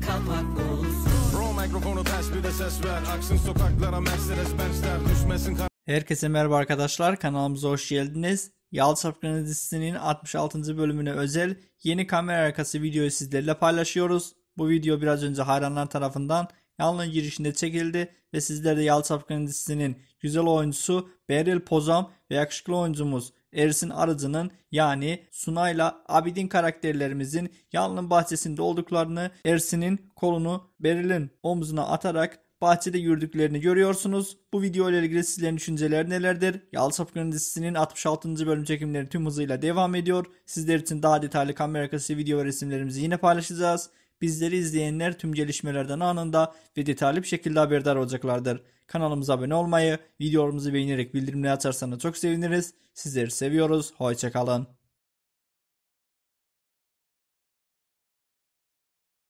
kalmak olsun. Bro mikrofonu ters bir de ses ver. Aksın sokaklara Mercedes Benz'ler düşmesin Herkese merhaba arkadaşlar kanalımıza hoş geldiniz. Yal Çapkını dizisinin 66. bölümüne özel yeni kamera arkası videoyu sizlerle paylaşıyoruz. Bu video biraz önce hayranlar tarafından Yalnız girişinde çekildi ve sizler de Yal Çapkını dizisinin güzel oyuncusu Beril Pozam ve yakışıklı oyuncumuz Eris'in aracının yani Sunay'la Abidin karakterlerimizin Yalın'ın bahçesinde olduklarını Ersin'in kolunu Beril'in omzuna atarak bahçede yürüdüklerini görüyorsunuz. Bu video ile ilgili sizlerin düşünceleri nelerdir? Yalı Sapkı'nın dizisinin 66. bölüm çekimleri tüm hızıyla devam ediyor. Sizler için daha detaylı kamera arkası video ve resimlerimizi yine paylaşacağız. Bizleri izleyenler tüm gelişmelerden anında ve detaylı bir şekilde haberdar olacaklardır. Kanalımıza abone olmayı, videolarımızı beğenerek bildirimleri açarsanız çok seviniriz. Sizleri seviyoruz. Hoşçakalın.